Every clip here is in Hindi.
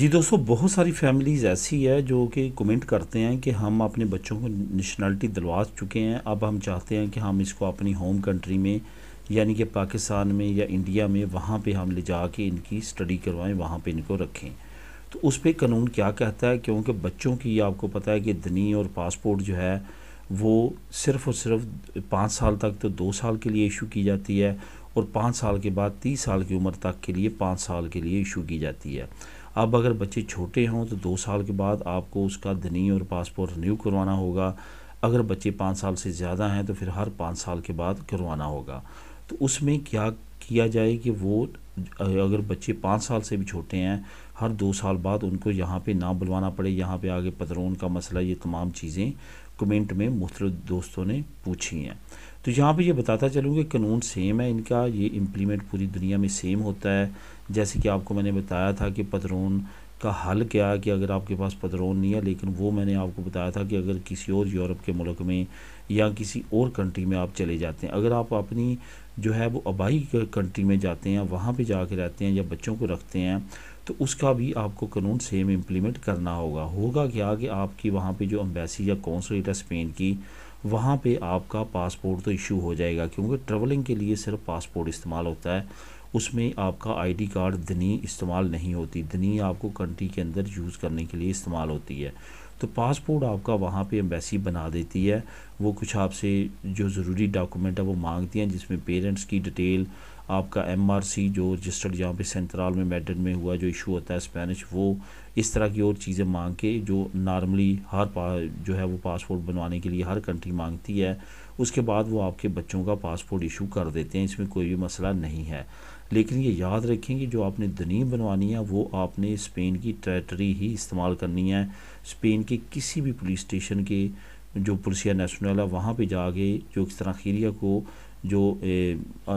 जी दोस्तों बहुत सारी फैमिलीज़ ऐसी है जो कि कमेंट करते हैं कि हम अपने बच्चों को नेशनलिटी दिलवा चुके हैं अब हम चाहते हैं कि हम इसको अपनी होम कंट्री में यानी कि पाकिस्तान में या इंडिया में वहाँ पे हम ले जा के इनकी स्टडी करवाएं वहाँ पे इनको रखें तो उस पर कानून क्या कहता है क्योंकि बच्चों की आपको पता है कि दनी और पासपोर्ट जो है वो सिर्फ़ और सिर्फ पाँच साल तक तो दो साल के लिए इशू की जाती है और पाँच साल के बाद तीस साल की उम्र तक के लिए पाँच साल के लिए इशू की जाती है अब अगर बच्चे छोटे हों तो दो साल के बाद आपको उसका दनी और पासपोर्ट रिन्यू करवाना होगा अगर बच्चे पाँच साल से ज़्यादा हैं तो फिर हर पाँच साल के बाद करवाना होगा तो उसमें क्या किया जाए कि वो अगर बच्चे पाँच साल से भी छोटे हैं हर दो साल बाद उनको यहाँ पे ना बुलवाना पड़े यहाँ पे आगे पदरोन का मसला ये तमाम चीज़ें कमेंट में मुख्तु दोस्तों ने पूछी हैं तो यहाँ पे ये बताता चलूँ कि कानून सेम है इनका ये इम्प्लीमेंट पूरी दुनिया में सेम होता है जैसे कि आपको मैंने बताया था कि पदरोन का हल क्या है कि अगर आपके पास पदरोन नहीं है लेकिन वो मैंने आपको बताया था कि अगर किसी और यूरोप के मुल्क में या किसी और कंट्री में आप चले जाते हैं अगर आप अपनी जो है वो आबाई कंट्री में जाते हैं वहाँ पे कर रहते हैं या बच्चों को रखते हैं तो उसका भी आपको कानून सेम इम्प्लीमेंट करना होगा होगा क्या कि आपकी वहाँ पे जो एम्बेसी या कौंसलेट है स्पेन की वहाँ पे आपका पासपोर्ट तो इशू हो जाएगा क्योंकि ट्रेवलिंग के लिए सिर्फ पासपोर्ट इस्तेमाल होता है उसमें आपका आईडी कार्ड दनी इस्तेमाल नहीं होती दनी आपको कंट्री के अंदर यूज़ करने के लिए इस्तेमाल होती है तो पासपोर्ट आपका वहाँ पे एम्बेसी बना देती है वो कुछ आपसे जो ज़रूरी डॉक्यूमेंट है वो मांगती हैं जिसमें पेरेंट्स की डिटेल आपका एमआरसी जो रजिस्टर्ड यहाँ पे सेंट्रल में मेडन में हुआ जो इशू होता है स्पेनिश वो इस तरह की और चीज़ें मांग के जो नॉर्मली हर जो है वो पासपोर्ट बनवाने के लिए हर कंट्री मांगती है उसके बाद वो आपके बच्चों का पासपोर्ट इशू कर देते हैं इसमें कोई भी मसला नहीं है लेकिन ये याद रखें कि जो आपने दनीम बनवानी है वो आपने स्पेन की टेरिटरी ही इस्तेमाल करनी है स्पेन के किसी भी पुलिस स्टेशन के जो पुलिसिया नेशनल है वहाँ पे जाके जो इस तरह खीरिया को जो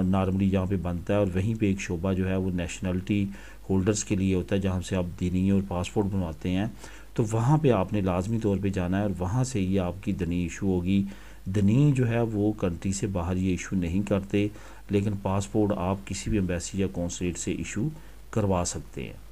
नॉर्मली यहाँ पे बनता है और वहीं पे एक शोबा जो है वो नेशनलिटी होल्डर्स के लिए होता है जहाँ से आप दीनी और पासपोर्ट बनवाते हैं तो वहाँ पे आपने लाजमी तौर पे जाना है और वहाँ से ये आपकी दनी इशू होगी दनी जो है वो कंट्री से बाहर ये इशू नहीं करते लेकिन पासपोर्ट आप किसी भी एम्बेसी या कौंसलेट से इशू करवा सकते हैं